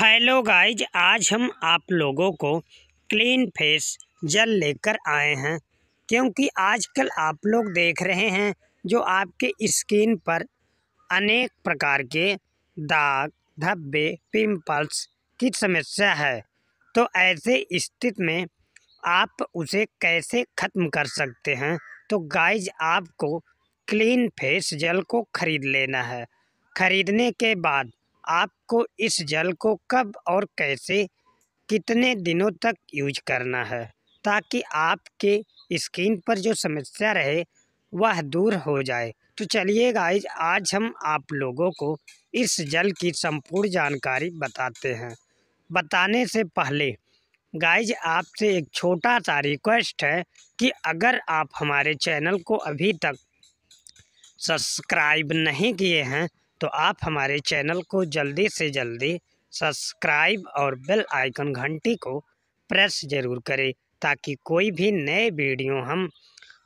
hello guys आज हम आप लोगों को क्लीन फेस जल लेकर आए हैं क्योंकि आजकल आप लोग देख रहे हैं जो आपके स्किन पर अनेक प्रकार के दाग धब्बे पिंपल्स की समस्या है तो ऐसे स्थिति में आप उसे कैसे ख़त्म कर सकते हैं तो गाइज आपको क्लीन फेस जल को ख़रीद लेना है ख़रीदने के बाद आपको इस जल को कब और कैसे कितने दिनों तक यूज करना है ताकि आपके स्किन पर जो समस्या रहे वह दूर हो जाए तो चलिए गाइज आज हम आप लोगों को इस जल की संपूर्ण जानकारी बताते हैं बताने से पहले गाइज आपसे एक छोटा सा रिक्वेस्ट है कि अगर आप हमारे चैनल को अभी तक सब्सक्राइब नहीं किए हैं तो आप हमारे चैनल को जल्दी से जल्दी सब्सक्राइब और बेल आइकन घंटी को प्रेस ज़रूर करें ताकि कोई भी नए वीडियो हम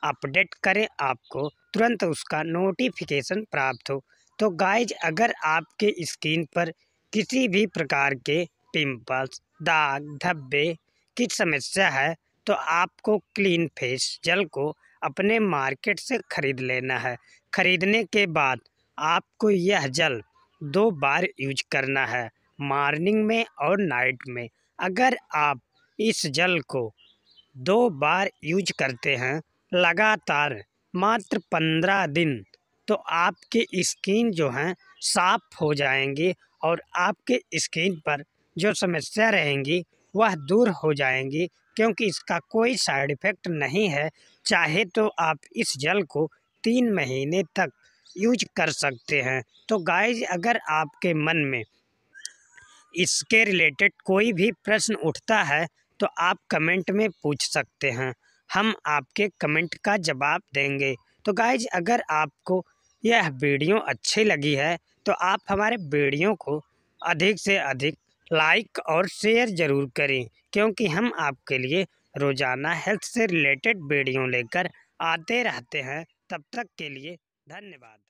अपडेट करें आपको तुरंत उसका नोटिफिकेशन प्राप्त हो तो गाइज अगर आपके स्किन पर किसी भी प्रकार के पिंपल्स दाग धब्बे की समस्या है तो आपको क्लीन फेस जल को अपने मार्केट से ख़रीद लेना है ख़रीदने के बाद आपको यह जल दो बार यूज करना है मॉर्निंग में और नाइट में अगर आप इस जल को दो बार यूज करते हैं लगातार मात्र पंद्रह दिन तो आपके स्किन जो हैं साफ हो जाएंगी और आपके स्किन पर जो समस्या रहेंगी वह दूर हो जाएंगी क्योंकि इसका कोई साइड इफ़ेक्ट नहीं है चाहे तो आप इस जल को तीन महीने तक यूज कर सकते हैं तो गाइज अगर आपके मन में इसके रिलेटेड कोई भी प्रश्न उठता है तो आप कमेंट में पूछ सकते हैं हम आपके कमेंट का जवाब देंगे तो गाइज अगर आपको यह वीडियो अच्छी लगी है तो आप हमारे वीडियो को अधिक से अधिक लाइक और शेयर ज़रूर करें क्योंकि हम आपके लिए रोज़ाना हेल्थ से रिलेटेड वीडियो लेकर आते रहते हैं तब तक के लिए धन्यवाद